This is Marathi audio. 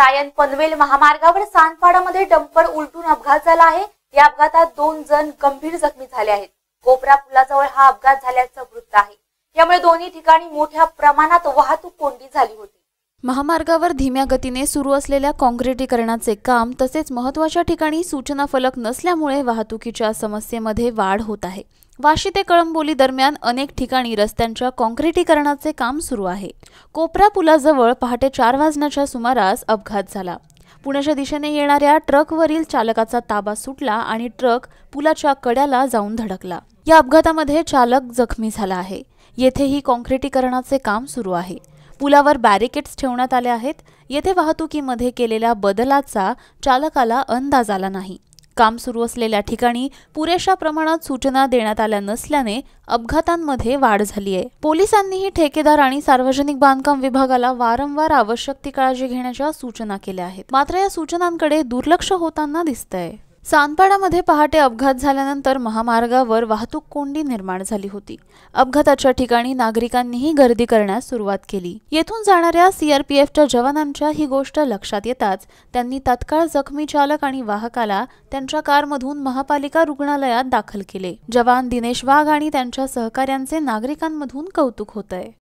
सायन पनवेल महामार्गावर सांदपाडामध्ये डंपर उलटून अपघात झाला आहे या अपघातात दोन जण गंभीर जखमी झाले आहेत कोपरा पुलाजवळ हा अपघात झाल्याचं वृत्त आहे यामुळे दोन्ही ठिकाणी मोठ्या प्रमाणात वाहतूक कोंडी झाली होती महामार्गावर धीम्या गतीने सुरू असलेल्या काँक्रिटीकरणाचे काम तसेच महत्वाच्या ठिकाणी सूचना फलक नसल्यामुळे वाहतुकीच्या समस्येमध्ये वाढ होत आहे वाशी ते कळंबोली दरम्यान अनेक ठिकाणी रस्त्यांच्या कॉन्क्रिटीकरणाचे काम सुरू आहे कोपरा पुलाजवळ पहाटे चार वाजण्याच्या सुमारास अपघात झाला पुण्याच्या दिशेने येणाऱ्या ट्रकवरील चालकाचा ताबा सुटला आणि ट्रक पुलाच्या कड्याला जाऊन धडकला या अपघातामध्ये चालक जखमी झाला आहे येथेही कॉन्क्रिटीकरणाचे काम सुरू आहे पुलावर बॅरिकेड्स ठेवण्यात आले आहेत येथे वाहतुकीमध्ये केलेल्या बदलाचा चालकाला अंदाज आला नाही काम सुरू असलेल्या ठिकाणी पुरेशा प्रमाणात सूचना देण्यात आल्या नसल्याने अपघातांमध्ये वाढ झाली आहे पोलिसांनीही ठेकेदार आणि सार्वजनिक बांधकाम विभागाला वारंवार आवश्यक ती काळजी घेण्याच्या सूचना केल्या आहेत मात्र या सूचनांकडे दुर्लक्ष होताना दिसत सानपाडामध्ये पहाटे अपघात झाल्यानंतर महामार्गावर वाहतूक कोंडी निर्माण झाली होती अपघाताच्या ठिकाणी नागरिकांनीही गर्दी करण्यास सुरुवात केली येथून जाणाऱ्या सीआरपीएफच्या जवानांच्या ही गोष्ट लक्षात येताच त्यांनी तत्काळ जखमी चालक आणि वाहकाला त्यांच्या कारमधून महापालिका रुग्णालयात दाखल केले जवान दिनेश वाघ आणि त्यांच्या सहकाऱ्यांचे नागरिकांमधून कौतुक होत आहे